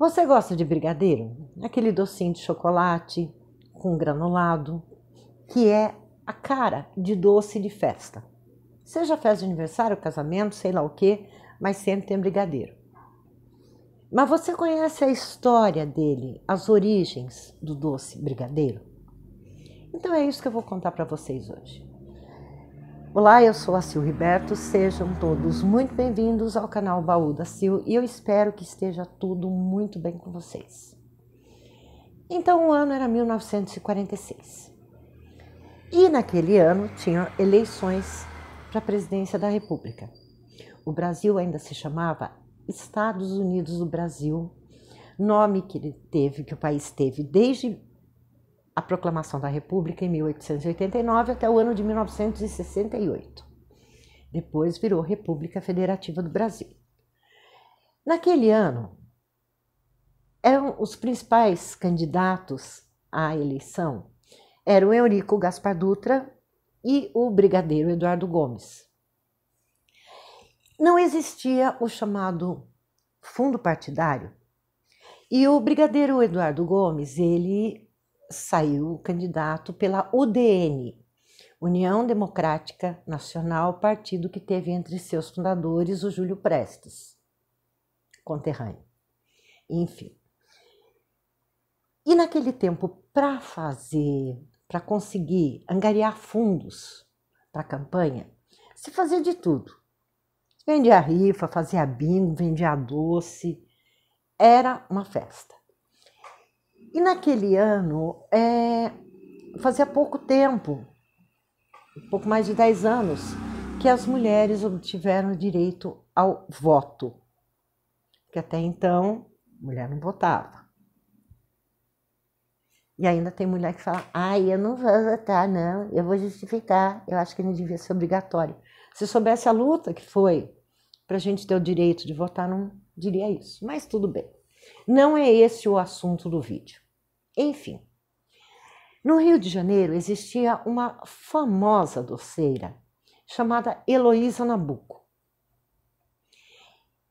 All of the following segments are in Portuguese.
Você gosta de brigadeiro? Aquele docinho de chocolate com granulado, que é a cara de doce de festa. Seja festa de aniversário, casamento, sei lá o que, mas sempre tem brigadeiro. Mas você conhece a história dele, as origens do doce brigadeiro? Então é isso que eu vou contar para vocês hoje. Olá, eu sou a Sil Roberto. sejam todos muito bem-vindos ao canal Baú da Sil e eu espero que esteja tudo muito bem com vocês. Então, o ano era 1946 e naquele ano tinha eleições para a presidência da República. O Brasil ainda se chamava Estados Unidos do Brasil, nome que ele teve, que o país teve desde a proclamação da República em 1889 até o ano de 1968. Depois virou República Federativa do Brasil. Naquele ano, eram os principais candidatos à eleição eram Eurico Gaspar Dutra e o brigadeiro Eduardo Gomes. Não existia o chamado fundo partidário. E o brigadeiro Eduardo Gomes, ele saiu o candidato pela UDN, União Democrática Nacional, partido que teve entre seus fundadores o Júlio Prestes, conterrâneo. Enfim. E naquele tempo, para fazer, para conseguir angariar fundos para a campanha, se fazia de tudo. Vendia rifa, fazia bingo, vendia doce. Era uma festa. E naquele ano, é, fazia pouco tempo, pouco mais de 10 anos, que as mulheres obtiveram direito ao voto, que até então mulher não votava. E ainda tem mulher que fala: ai, eu não vou votar, não, eu vou justificar, eu acho que não devia ser obrigatório. Se soubesse a luta que foi para a gente ter o direito de votar, não diria isso, mas tudo bem. Não é esse o assunto do vídeo. Enfim, no Rio de Janeiro existia uma famosa doceira chamada Heloísa Nabuco.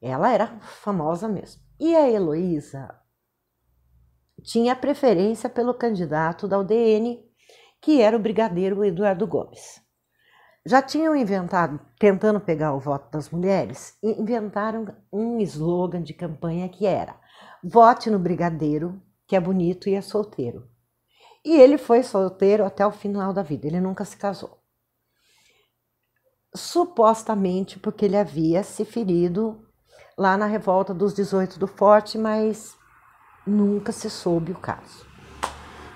Ela era famosa mesmo. E a Heloísa tinha preferência pelo candidato da UDN, que era o brigadeiro Eduardo Gomes. Já tinham inventado, tentando pegar o voto das mulheres, inventaram um slogan de campanha que era: vote no brigadeiro que é bonito e é solteiro. E ele foi solteiro até o final da vida, ele nunca se casou. Supostamente porque ele havia se ferido lá na revolta dos 18 do Forte, mas nunca se soube o caso.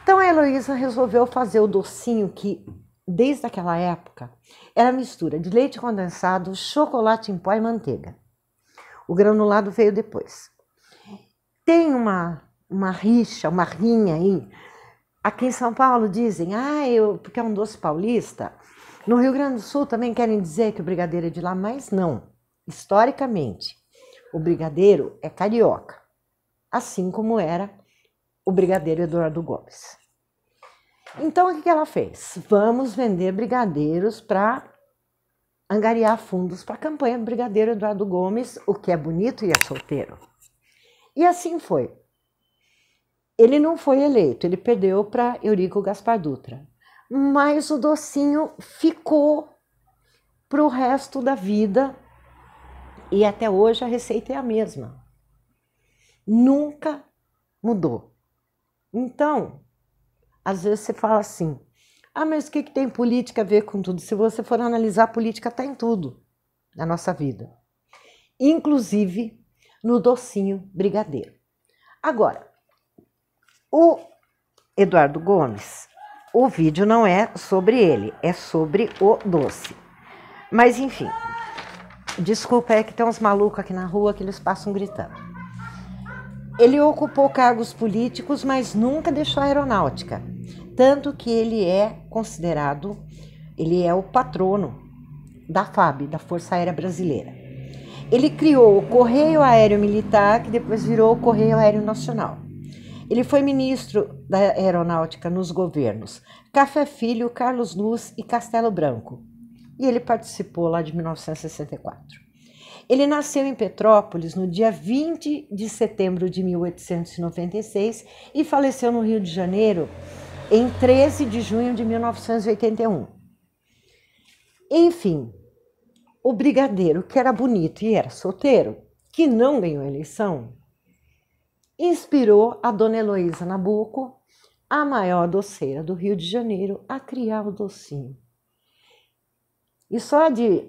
Então a Heloísa resolveu fazer o docinho que, desde aquela época, era mistura de leite condensado, chocolate em pó e manteiga. O granulado veio depois. Tem uma uma rixa, uma rinha aí. Aqui em São Paulo dizem, ah, eu, porque é um doce paulista. No Rio Grande do Sul também querem dizer que o brigadeiro é de lá, mas não. Historicamente, o brigadeiro é carioca, assim como era o brigadeiro Eduardo Gomes. Então, o que ela fez? Vamos vender brigadeiros para angariar fundos para a campanha do brigadeiro Eduardo Gomes, o que é bonito e é solteiro. E assim foi. Ele não foi eleito, ele perdeu para Eurico Gaspar Dutra. Mas o docinho ficou para o resto da vida e até hoje a receita é a mesma. Nunca mudou. Então, às vezes você fala assim: ah, mas o que, que tem política a ver com tudo? Se você for analisar, política está em tudo na nossa vida, inclusive no docinho brigadeiro. Agora, o Eduardo Gomes, o vídeo não é sobre ele, é sobre o doce. Mas enfim, desculpa, é que tem uns malucos aqui na rua que eles passam gritando. Ele ocupou cargos políticos, mas nunca deixou a aeronáutica. Tanto que ele é considerado, ele é o patrono da FAB, da Força Aérea Brasileira. Ele criou o Correio Aéreo Militar, que depois virou o Correio Aéreo Nacional. Ele foi ministro da Aeronáutica nos governos Café Filho, Carlos Luz e Castelo Branco. E ele participou lá de 1964. Ele nasceu em Petrópolis no dia 20 de setembro de 1896 e faleceu no Rio de Janeiro em 13 de junho de 1981. Enfim, o brigadeiro que era bonito e era solteiro, que não ganhou eleição, inspirou a dona Heloísa Nabuco, a maior doceira do Rio de Janeiro, a criar o docinho. E só de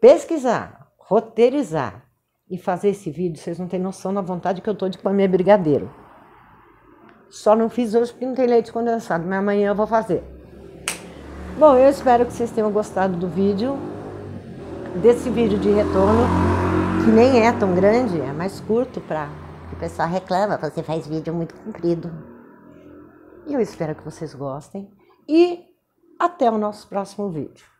pesquisar, roteirizar e fazer esse vídeo, vocês não têm noção da vontade que eu tô de comer brigadeiro. Só não fiz hoje porque não tem leite condensado, mas amanhã eu vou fazer. Bom, eu espero que vocês tenham gostado do vídeo, desse vídeo de retorno, que nem é tão grande, é mais curto para o pessoal reclama, você assim, faz vídeo muito comprido. E eu espero que vocês gostem. E até o nosso próximo vídeo.